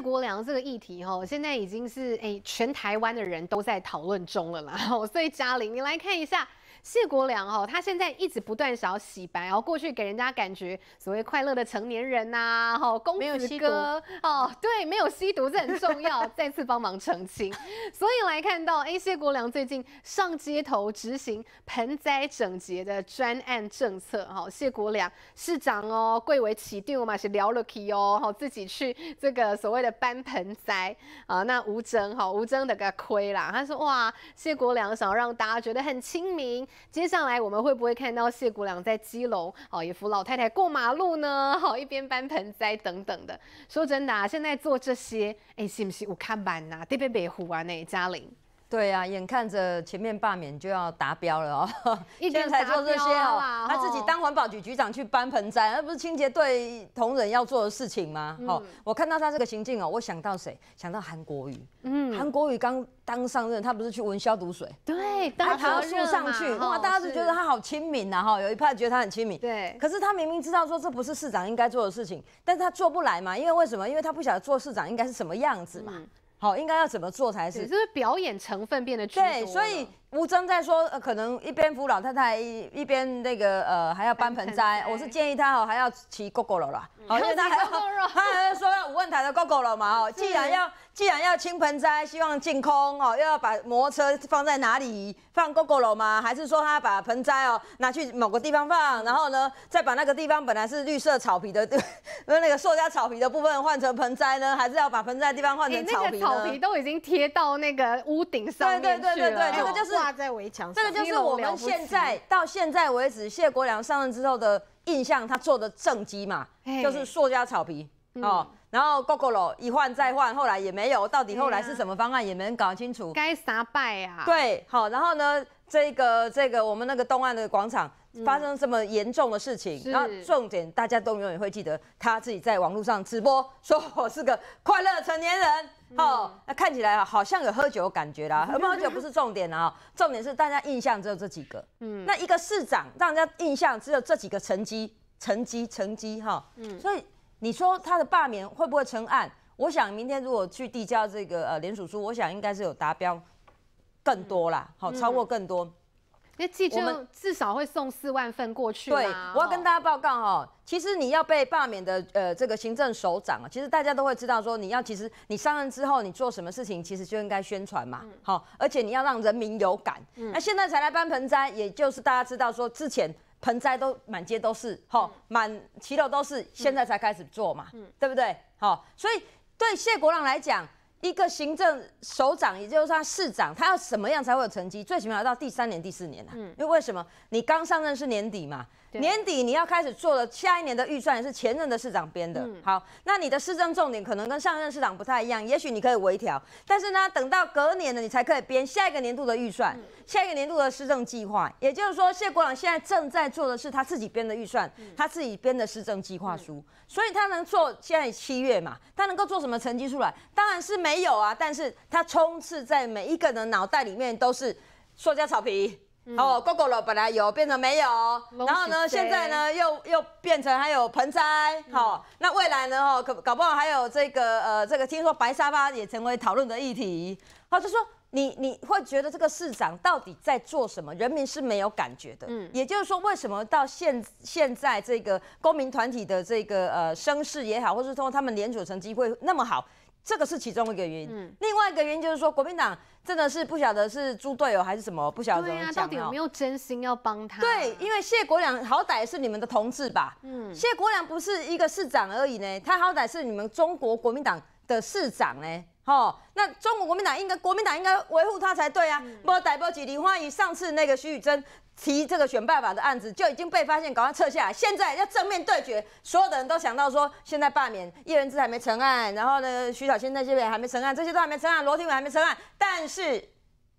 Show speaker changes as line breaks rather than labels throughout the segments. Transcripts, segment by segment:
国梁这个议题哈，现在已经是哎全台湾的人都在讨论中了啦。所以嘉玲你来看一下。谢国梁哦，他现在一直不断想要洗白，然后过去给人家感觉所谓快乐的成年人呐，哈，公子哥哦，对，没有吸毒这很重要，再次帮忙澄清。所以来看到，哎，谢国梁最近上街头执行盆栽整洁的专案政策，哈，谢国梁市长哦，贵为起定，我嘛是聊了 key 哦，哈，自己去这个所谓的搬盆栽啊，那吴征哈，吴征的个亏啦，他说哇，谢国梁想要让大家觉得很亲民。接下来我们会不会看到谢谷良在基隆哦，也扶老太太过马路呢？好，一边搬盆栽等等的。说真的啊，
现在做这些，哎，是不是有看板呐？得别北虎啊，那嘉玲。对呀，眼看着前面罢免就要达标了哦，一天才 做这些哦，他自己当环保局局长去搬盆栽，而不是清洁队同仁要做的事情吗？好，我看到他这个行径哦，我想到谁？想到韩国瑜。嗯，韩国瑜刚当上任，他不是去闻消毒水？对，他爬到树上去，哇，大家都觉得他好亲民呐哈，有一派觉得他很亲民。对，可是他明明知道说这不是市长应该做的事情，但是他做不来嘛，因为为什么？因为他不晓得做市长应该是什么样子嘛。好，应该要怎么做才是？就是表演成分变得。对，所以吴征在说，可能一边扶老太太，一边那个呃还要搬盆栽。我是建议他哦，还要骑 g o 了啦。哦，他还要，他还要说要五万台的 g o 了嘛哦。既然要，既然要清盆栽，希望净空哦，又要把摩托车放在哪里？放 g o 了吗？还是说他把盆栽哦拿去某个地方放，然后呢，再把那个地方本来是绿色草皮的，对，那个塑胶草皮的部分换成盆栽呢？还是要把盆栽的地方换成草皮？草皮都已经贴到那个屋顶上去对对对对对，这个就是挂在围墙。这个就是我们现在到现在为止，谢国良上任之后的印象，他做的政绩嘛，就是塑胶草皮哦。然后 g o o 楼一换再换，后来也没有，到底后来是什么方案也没搞清楚。该啥
败啊！对，
好，然后呢，这个这个我们那个东岸的广场发生这么严重的事情，然后重点大家都永远会记得，他自己在网络上直播说：“我是个快乐成年人。”哦，那看起来好像有喝酒感觉啦。喝喝酒不是重点啊，重点是大家印象只有这几个。嗯，那一个市长让人家印象只有这几个成绩，成绩，成绩哈。嗯，所以你说他的罢免会不会成案？我想明天如果去递交这个呃联署书，我想应该是有达标更多啦，好，超过更多。我们至少会送四万份过去。对，我要跟大家报告哦，其实你要被罢免的呃这个行政首长啊，其实大家都会知道说，你要其实你上任之后你做什么事情，其实就应该宣传嘛，好，而且你要让人民有感。那现在才来搬盆栽，也就是大家知道说，之前盆栽都满街都是，哈，满骑楼都是，现在才开始做嘛，对不对？好，所以对谢国朗来讲。一个行政首长，也就是他市长，他要什么样才会有成绩？最起码到第三年、第四年嗯，因为为什么你刚上任是年底嘛？年底你要开始做了下一年的预算也是前任的市长编的。好，那你的市政重点可能跟上任市长不太一样，也许你可以微调。但是呢，等到隔年了，你才可以编下一个年度的预算、下一个年度的施政计划。也就是说，谢国朗现在正在做的是他自己编的预算，他自己编的施政计划书。所以他能做现在七月嘛？他能够做什么成绩出来？当然是每。没有啊，但是它充斥在每一个人脑袋里面都是塑胶草皮哦，g o 够够了，本来有变成没有，然后呢，现在呢又又变成还有盆栽，好，那未来呢，哈，可搞不好还有这个呃，这个听说白沙发也成为讨论的议题，好，就说你你会觉得这个市长到底在做什么？人民是没有感觉的，嗯，也就是说，为什么到现现在这个公民团体的这个呃声势也好，或是通过他们连主成绩会那么好？这个是其中一个原因，另外一个原因就是说，国民党真的是不晓得是猪队友还是什么，不晓得怎么讲。到底有没有真心要帮他？对，因为谢国良好歹是你们的同志吧？嗯，谢国良不是一个市长而已呢，他好歹是你们中国国民党。的市长呢？吼，那中国国民党应该国民党应该维护他才对啊！不代不起李花雨上次那个徐宇珍提这个选罢法的案子就已经被发现，赶快撤下来。现在要正面对决，所有的人都想到说，现在罢免叶文智还没成案，然后呢，徐小新那些人还没成案，这些都还没成案，罗廷伟还没成案，但是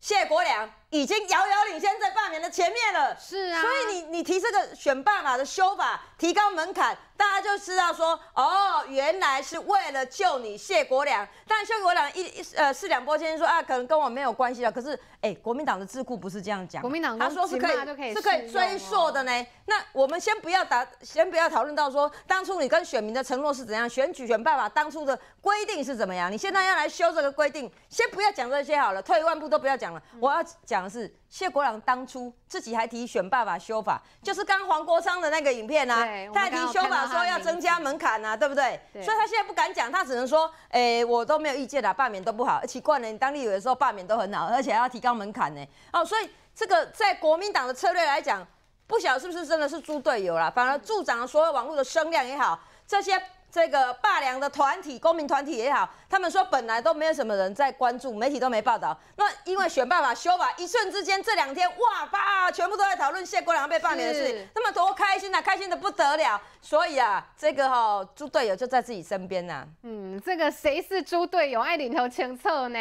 谢国良。已经遥遥领先在罢免的前面了，是啊，所以你你提这个选罢法的修法，提高门槛，大家就知道说，哦，原来是为了救你谢国良。但谢国良一呃是两波先说啊，可能跟我没有关系了。可是哎，国民党的智库不是这样讲，国民党他说是可以是可以追溯的呢。那我们先不要打，先不要讨论到说当初你跟选民的承诺是怎样，选举选罢法当初的规定是怎么样，你现在要来修这个规定，先不要讲这些好了，退一万步都不要讲了，我要讲。是谢国朗当初自己还提选爸爸修法，就是刚黄国昌的那个影片啊，他提修法说要增加门槛啊，对不对？所以他现在不敢讲，他只能说，哎，我都没有意见啦，罢免都不好，而怪呢，你当立委的时候罢免都很好，而且还要提高门槛呢。哦，所以这个在国民党的策略来讲，不晓得是不是真的是猪队友了，反而助长了所有网络的声量也好，这些。这个霸粮的团体、公民团体也好，他们说本来都没有什么人在关注，媒体都没报道。那因为选罢法修法，一瞬之间这两天哇，哇，全部都在讨论谢国梁被罢免的事情，他们多开心呐，开心的不得了。所以啊，这个哈猪队友就在自己身边呐。嗯，这
个谁是猪队友，爱领头牵策呢？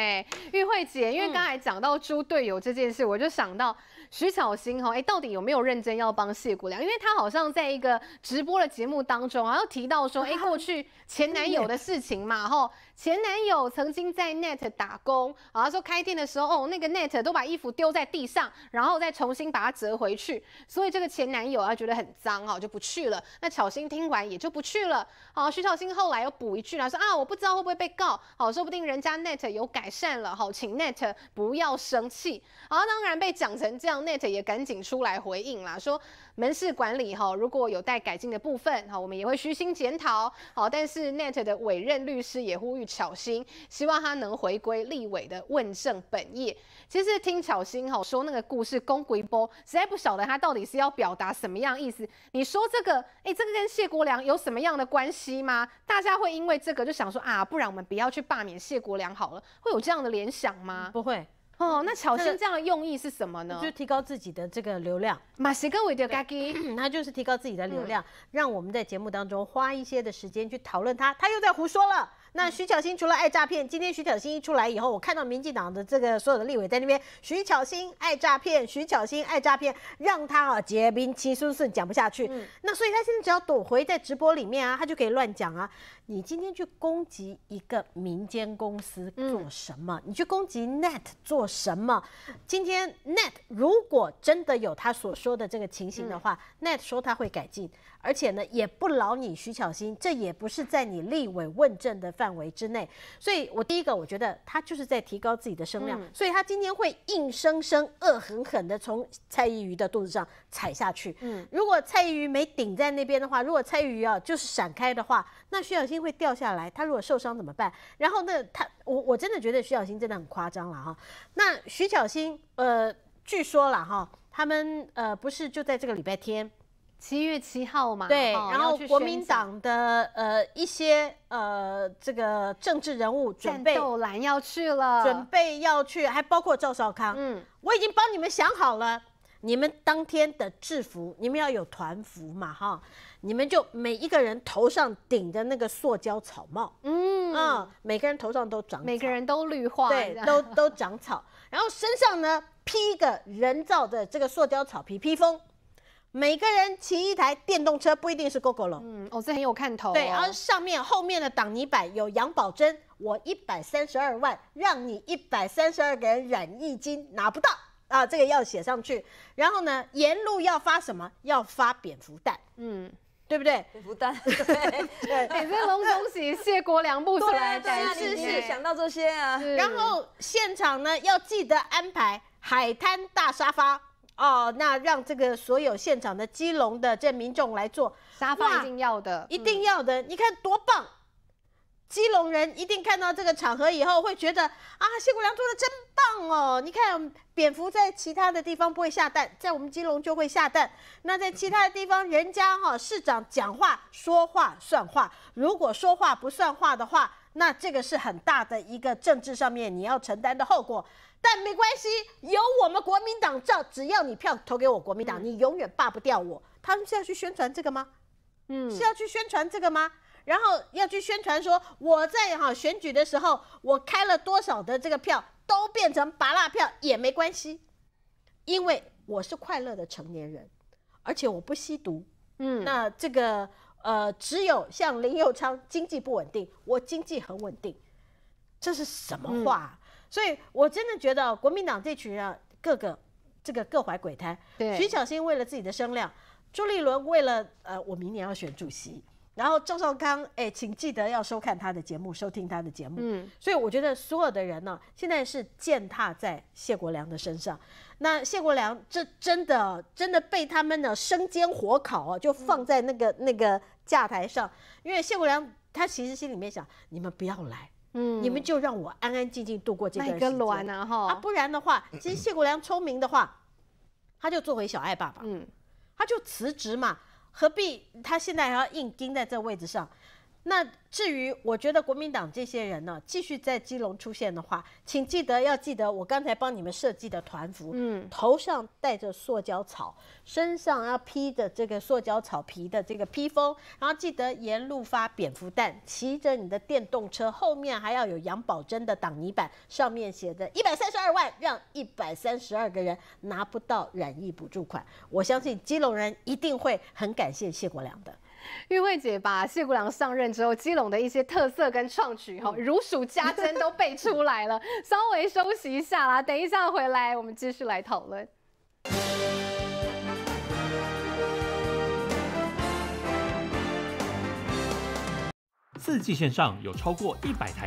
玉慧姐，因为刚才讲到猪队友这件事，我就想到。徐巧芯哈哎，到底有没有认真要帮谢国良？因为他好像在一个直播的节目当中然后提到说哎，过去前男友的事情嘛哈。前男友曾经在 Net 打工，啊，说开店的时候哦，那个 Net 都把衣服丢在地上，然后再重新把它折回去，所以这个前男友啊觉得很脏哈，就不去了。那巧芯听完也就不去了。好，徐巧芯后来又补一句啦，说啊，我不知道会不会被告，好，说不定人家 Net 有改善了，好，请 Net 不要生气。好，当然被讲成这样。Net 也赶紧出来回应啦，说门市管理哈如果有待改进的部分哈，我们也会虚心检讨。好，但是 Net 的委任律师也呼吁巧心，希望他能回归立委的问政本业。其实听巧心哈说那个故事，公布波，实在不晓得他到底是要表达什么样意思。你说这个，哎，这个跟谢国良有什么样的关系吗？大家会因为这个就想说啊，不然我们不要去罢免谢国良好了，会有这样的联想吗？不会。哦，那巧心这样
用意是什么呢？就提高自己的这个流量。马西哥维德基，他 就是提高自己的流量，让我们在节目当中花一些的时间去讨论他，他又在胡说了。那徐巧芯除了爱诈骗，今天徐巧芯一出来以后，我看到民进党的这个所有的立委在那边，徐巧芯爱诈骗，徐巧芯爱诈骗，让他啊结冰，其实是讲不下去。那所以他现在只要躲回在直播里面啊，他就可以乱讲啊。你今天去攻击一个民间公司做什么？你去攻击 Net 做什么？今天 Net 如果真的有他所说的这个情形的话，Net 说他会改进，而且呢也不劳你徐巧芯，这也不是在你立委问政的范。范围之内，所以我第一个我觉得他就是在提高自己的声量，所以他今天会硬生生、恶狠狠的从蔡依瑜的肚子上踩下去。嗯，如果蔡依瑜没顶在那边的话，如果蔡依瑜啊就是闪开的话，那徐小欣会掉下来，他如果受伤怎么办？然后呢，他我我真的觉得徐小欣真的很夸张了哈。那徐小欣呃，据说了哈，他们呃不是就在这个礼拜天。七月七号嘛，对，然后国民党的呃一些呃这个政治人物准备要去了，准备要去，还包括赵少康。嗯，我已经帮你们想好了，你们当天的制服，你们要有团服嘛，哈，你们就每一个人头上顶着那个塑胶草帽，嗯嗯，每个人头上都长，每个人都绿化，对，都都长草，然后身上呢披一个人造的这个塑胶草皮披风。每个人骑一台电动车，不一定是 GoGo 龙。嗯，哦，这很有看头。对，然后上面后面的挡泥板有杨宝珍，我一百三十二万，让你一百三十二个人染一金拿不到啊，这个要写上去。然后呢，沿路要发什么？要发蝙蝠蛋。嗯，对不对？蝙蝠蛋。对 对，给这龙中喜、谢国良不出来展示是想到这些啊。然后现场呢要记得安排海滩大沙发。哦，那让这个所有现场的基隆的这民众来做沙发，一定要的，一定要的。你看多棒！基隆人一定看到这个场合以后，会觉得啊，谢国良做的真棒哦。你看，蝙蝠在其他的地方不会下蛋，在我们基隆就会下蛋。那在其他的地方，人家哈市长讲话说话算话，如果说话不算话的话，那这个是很大的一个政治上面你要承担的后果。但没关系，有我们国民党照，只要你票投给我国民党，你永远罢不掉我。他们是要去宣传这个吗？嗯，是要去宣传这个吗？然后要去宣传说我在哈选举的时候，我开了多少的这个票都变成拔蜡票也没关系，因为我是快乐的成年人，而且我不吸毒。嗯，那这个呃，只有像林佑昌经济不稳定，我经济很稳定，这是什么话？所以，我真的觉得国民党这群人各个这个各怀鬼胎。对，徐小新为了自己的声量，朱立伦为了呃，我明年要选主席。然后赵少刚，哎，请记得要收看他的节目，收听他的节目。嗯，所以我觉得所有的人呢，现在是践踏在谢国良的身上。那谢国良这真的真的被他们呢生煎火烤啊，就放在那个那个架台上。因为谢国良。他其实心里面想，你们不要来。嗯，你们就让我安安静静度过这段时间。个卵哈！啊，不然的话，其实谢国良聪明的话，他就做回小爱爸爸，嗯，他就辞职嘛，何必他现在还要硬盯在这位置上？那至于我觉得国民党这些人呢，继续在基隆出现的话，请记得要记得我刚才帮你们设计的团服，嗯，头上戴着塑胶草，身上要披着这个塑胶草皮的这个披风，然后记得沿路发蝙蝠弹，骑着你的电动车，后面还要有杨宝珍的挡泥板，上面写着一百三十二万，让一百三十二个人拿不到染疫补助款。我相信基隆人一定会很感谢谢国良的。
玉慧姐把谢国良上任之后，基隆的一些特色跟创举，哦，如数家珍都背出来了。稍微休息一下啦，等一下回来我们继续来讨论。
四季线上有超过一百台。